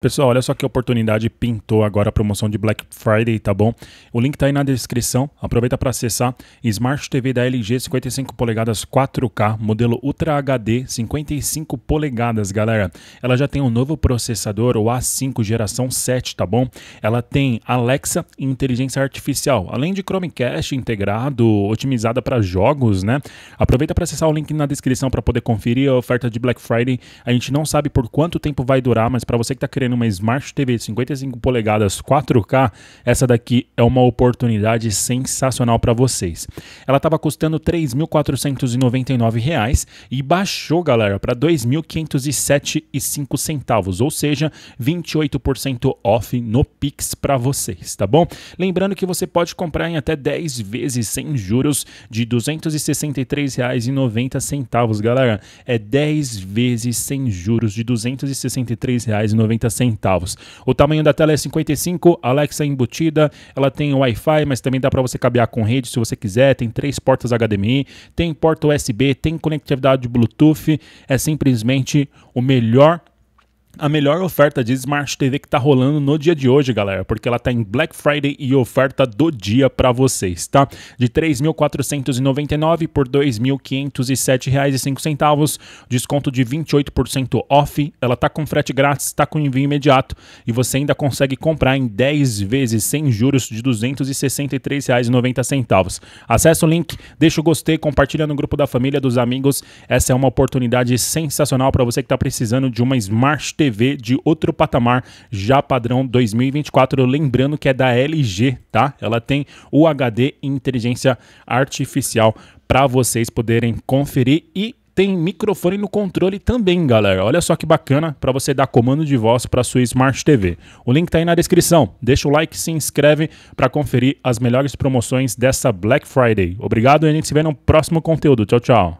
Pessoal, olha só que oportunidade pintou agora a promoção de Black Friday, tá bom? O link tá aí na descrição. Aproveita para acessar Smart TV da LG 55 polegadas 4K, modelo Ultra HD 55 polegadas, galera. Ela já tem um novo processador, o A5 geração 7, tá bom? Ela tem Alexa e inteligência artificial, além de Chromecast integrado, otimizada para jogos, né? Aproveita para acessar o link na descrição para poder conferir a oferta de Black Friday. A gente não sabe por quanto tempo vai durar, mas para você que tá querendo querendo uma Smart TV 55 polegadas 4K, essa daqui é uma oportunidade sensacional para vocês. Ela estava custando R$ 3.499 e baixou, galera, para R$ 2.507,05 centavos, ou seja, 28% off no Pix para vocês, tá bom? Lembrando que você pode comprar em até 10 vezes sem juros de R$ 263,90, galera. É 10 vezes sem juros de R$ 263,90 centavos. O tamanho da tela é 55, Alexa é embutida, ela tem Wi-Fi, mas também dá para você cabear com rede se você quiser, tem três portas HDMI, tem porta USB, tem conectividade Bluetooth, é simplesmente o melhor a melhor oferta de Smart TV que está rolando no dia de hoje, galera, porque ela tá em Black Friday e oferta do dia para vocês, tá? De 3.499 por R$ 2.507,05, desconto de 28% off, ela tá com frete grátis, tá com envio imediato e você ainda consegue comprar em 10 vezes sem juros de R$ 263,90. Acesse o link, deixa o gostei, compartilha no grupo da família, dos amigos. Essa é uma oportunidade sensacional para você que está precisando de uma Smart TV TV de outro patamar, já padrão 2024. Lembrando que é da LG, tá? Ela tem o HD inteligência artificial para vocês poderem conferir e tem microfone no controle também, galera. Olha só que bacana para você dar comando de voz para sua Smart TV. O link tá aí na descrição. Deixa o like, se inscreve para conferir as melhores promoções dessa Black Friday. Obrigado e a gente se vê no próximo conteúdo. Tchau, tchau.